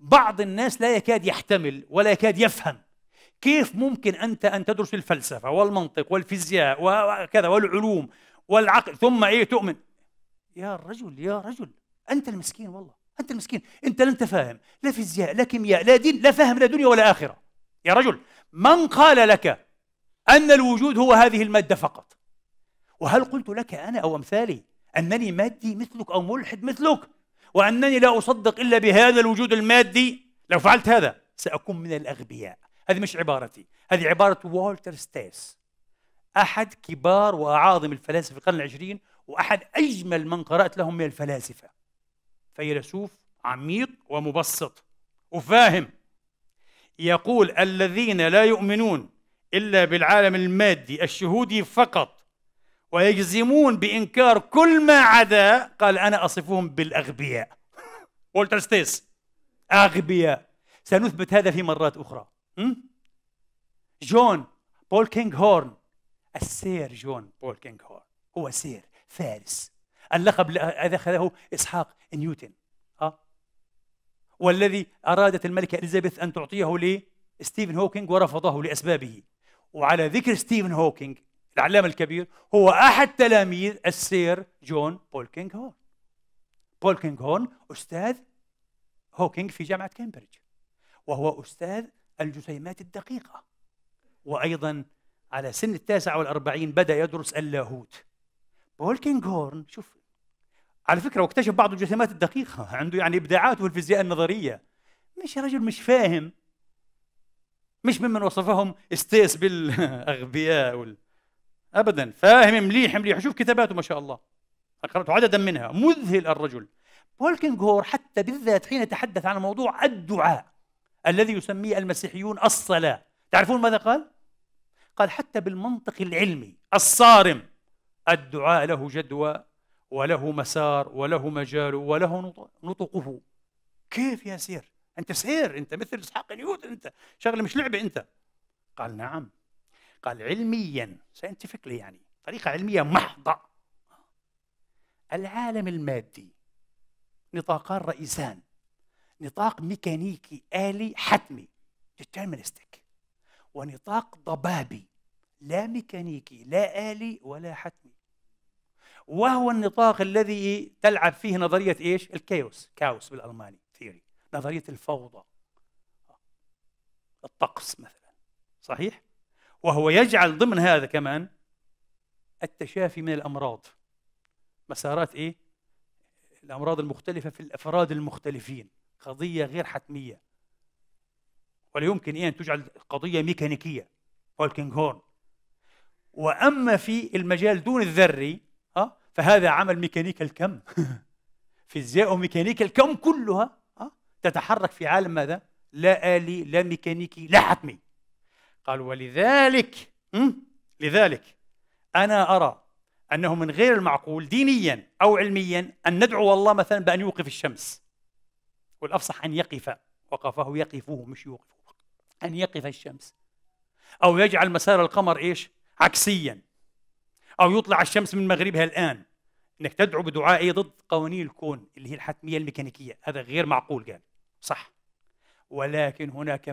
بعض الناس لا يكاد يحتمل ولا يكاد يفهم كيف ممكن أنت أن تدرس الفلسفة والمنطق والفيزياء وكذا والعلوم والعقل ثم إيه تؤمن يا رجل يا رجل أنت المسكين والله أنت المسكين أنت لن تفهم لا فيزياء لا كيمياء لا دين لا فهم لا دنيا ولا آخرة يا رجل من قال لك أن الوجود هو هذه المادة فقط وهل قلت لك أنا أو أمثالي أنني مادي مثلك أو ملحد مثلك وأنني لا أصدق إلا بهذا الوجود المادي لو فعلت هذا سأكون من الأغبياء هذه مش عبارتي هذه عبارة والتر ستيس أحد كبار وأعاظم الفلاسفة في القرن العشرين وأحد أجمل من قرأت لهم من الفلاسفة فيلسوف عميق ومبسط وفاهم يقول الذين لا يؤمنون إلا بالعالم المادي الشهودي فقط ويجزمون بإنكار كل ما عدا قال أنا أصفهم بالأغبياء وولتر ستيس أغبياء سنثبت هذا في مرات أخرى جون بول كينغ هورن السير جون بول كينغ هورن هو سير فارس اللقب هذا أخذه إسحاق نيوتن ها والذي أرادت الملكة إليزابيث أن تعطيه لستيفن هوكينغ ورفضه لأسبابه وعلى ذكر ستيفن هوكينغ العلامة الكبير هو أحد تلاميذ السير جون بول كينغ هورن بول كينغ هورن أستاذ هوكينغ في جامعة كامبريدج وهو أستاذ الجسيمات الدقيقة وأيضا على سن التاسعة والأربعين بدأ يدرس اللاهوت بول كينغ هورن شوف على فكرة واكتشف بعض الجسيمات الدقيقة عنده يعني إبداعاته في الفيزياء النظرية مش رجل مش فاهم مش ممن وصفهم استيس بالأغبياء وال... ابدا فاهم مليح مليح شوف كتاباته ما شاء الله قرأت عددا منها مذهل الرجل بولكنغهور حتى بالذات حين تحدث عن موضوع الدعاء الذي يسميه المسيحيون الصلاة تعرفون ماذا قال؟ قال حتى بالمنطق العلمي الصارم الدعاء له جدوى وله مسار وله مجال وله نطقه كيف يا سير؟ أنت سير أنت مثل إسحاق نيوتن أنت شغلة مش لعبة أنت قال نعم قال علميا ساينتفكلي يعني طريقة علمية محضة العالم المادي نطاقان رئيسان نطاق ميكانيكي آلي حتمي ديترمينستيك ونطاق ضبابي لا ميكانيكي لا آلي ولا حتمي وهو النطاق الذي تلعب فيه نظرية ايش؟ الكاوس كاوس بالألماني ثيري نظرية الفوضى الطقس مثلا صحيح؟ وهو يجعل ضمن هذا كمان التشافي من الامراض مسارات ايه الامراض المختلفه في الافراد المختلفين قضيه غير حتميه ولا يمكن إيه ان تجعل قضيه ميكانيكيه هولكينج هورن واما في المجال دون الذري ها فهذا عمل ميكانيكا الكم فيزياء وميكانيكا الكم كلها ها تتحرك في عالم ماذا لا آلي لا ميكانيكي لا حتمي قال ولذلك لذلك أنا أرى أنه من غير المعقول دينيا أو علميا أن ندعو الله مثلا بأن يوقف الشمس والأفصح أن يقف وقفه يقفه مش يوقفه أن يقف الشمس أو يجعل مسار القمر إيش عكسيا أو يطلع الشمس من مغربها الآن انك تدعو بدعائي ضد قوانين الكون اللي هي الحتميه الميكانيكيه هذا غير معقول قال صح ولكن هناك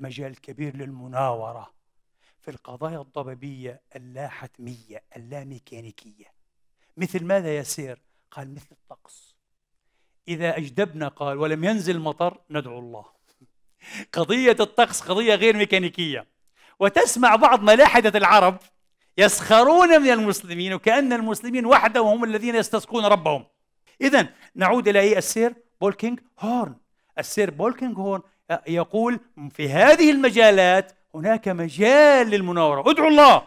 مجال كبير للمناورة في القضايا الضبابية اللا حتمية اللا ميكانيكية مثل ماذا يسير؟ قال مثل الطقس إذا أجدبنا قال ولم ينزل مطر ندعو الله قضية الطقس قضية غير ميكانيكية وتسمع بعض ملاحدة العرب يسخرون من المسلمين وكأن المسلمين وحدهم هم الذين يستسقون ربهم إذا نعود إلى أي السير بولكينج هورن السير بولكنغهورن آه، يقول في هذه المجالات هناك مجال للمناورة ادعوا الله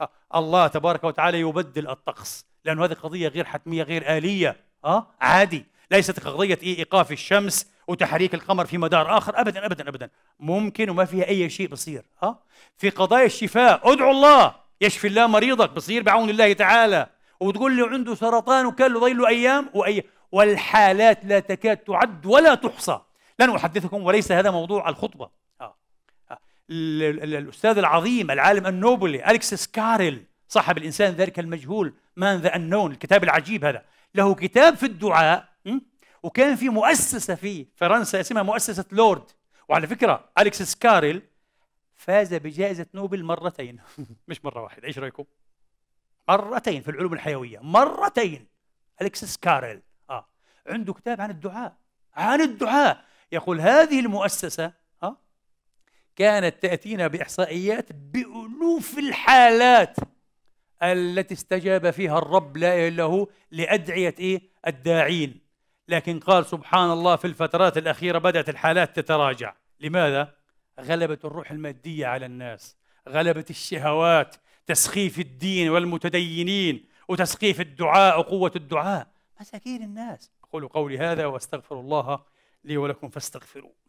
آه، الله تبارك وتعالى يبدل الطقس لأن هذه قضية غير حتمية غير آلية أه؟ عادي ليست قضية إيقاف الشمس وتحريك القمر في مدار آخر أبدا أبدا أبدا ممكن وما فيها أي شيء بصير أه؟ في قضايا الشفاء ادعوا الله يشفي الله مريضك بصير بعون الله تعالى وتقول له عنده سرطان وكان له ضيله أيام وأي والحالات لا تكاد تعد ولا تحصى لن أحدثكم وليس هذا موضوع الخطبة آه، آه. الأستاذ العظيم العالم النوبلي أليكس سكارل صاحب الإنسان ذلك المجهول مان ذا النون الكتاب العجيب هذا له كتاب في الدعاء وكان في مؤسسة في فرنسا اسمها مؤسسة لورد وعلى فكرة أليكس سكارل فاز بجائزة نوبل مرتين مش مرة واحدة إيش رأيكم؟ مرتين في العلوم الحيوية مرتين أليكس سكارل عنده كتاب عن الدعاء عن الدعاء يقول هذه المؤسسة ها آه، كانت تأتينا بإحصائيات بألوف الحالات التي استجاب فيها الرب لا إله إلا هو لأدعية إيه؟ الداعين لكن قال سبحان الله في الفترات الأخيرة بدأت الحالات تتراجع لماذا؟ غلبت الروح المادية على الناس غلبت الشهوات تسخيف الدين والمتدينين وتسخيف الدعاء وقوة الدعاء مساكين الناس أقول قولي هذا وأستغفر الله لي ولكم فاستغفروه